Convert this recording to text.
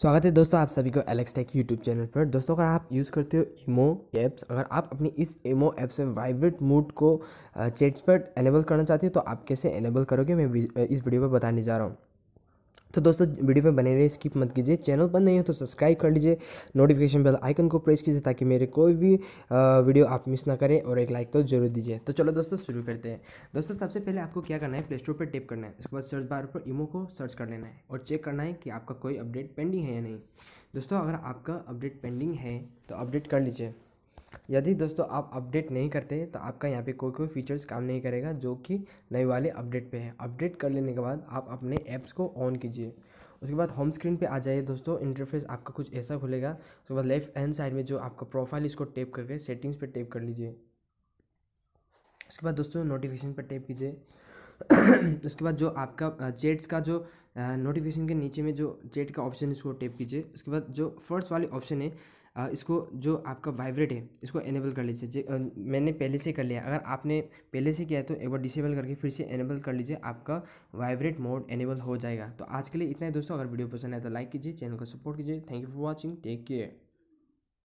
स्वागत है दोस्तों आप सभी को एलेक्स टेक यूट्यूब चैनल पर दोस्तों अगर आप यूज़ करते हो इमो ऐप्स अगर आप अपनी इस इमो ऐप से वाइब्रेट मूड को चैट्स पर एनेबल करना चाहते हो तो आप कैसे एनेबल करोगे मैं इस वीडियो पर बताने जा रहा हूँ तो दोस्तों वीडियो में बने रहिए स्किप मत कीजिए चैनल पर नहीं हो तो सब्सक्राइब कर लीजिए नोटिफिकेशन बेल आइकन को प्रेस कीजिए ताकि मेरे कोई भी वीडियो आप मिस ना करें और एक लाइक तो जरूर दीजिए तो चलो दोस्तों शुरू करते हैं दोस्तों सबसे पहले आपको क्या करना है प्ले स्टोर पर टेप करना है उसके बाद सर्च बार पर इमो को सर्च कर लेना है और चेक करना है कि आपका कोई अपडेट पेंडिंग है या नहीं दोस्तों अगर आपका अपडेट पेंडिंग है तो अपडेट कर लीजिए यदि दोस्तों आप अपडेट नहीं करते तो आपका यहाँ पे कोई कोई फीचर्स काम नहीं करेगा जो कि नए वाले अपडेट पे है अपडेट कर लेने के बाद आप अपने ऐप्स को ऑन कीजिए उसके बाद होम स्क्रीन पे आ जाइए दोस्तों इंटरफेस आपका कुछ ऐसा खुलेगा उसके बाद लेफ्ट हैंड साइड में जो आपका प्रोफाइल इसको टेप करके सेटिंग्स पर टेप कर लीजिए उसके बाद दोस्तों नोटिफिकेशन पर टेप कीजिए उसके बाद जो आपका जेट्स का जो नोटिफिकेशन के नीचे में जो जेट का ऑप्शन है इसको टेप कीजिए उसके बाद जो फर्स्ट वाली ऑप्शन है इसको जो आपका वाइब्रेट है इसको एनेबल कर लीजिए मैंने पहले से कर लिया अगर आपने पहले से किया है तो एक बार डिसेबल करके फिर से एनेबल कर लीजिए आपका वाइब्रेट मोड एनेबल हो जाएगा तो आज के लिए इतना ही दोस्तों अगर वीडियो पसंद है तो लाइक कीजिए चैनल को सपोर्ट कीजिए thank you for watching take care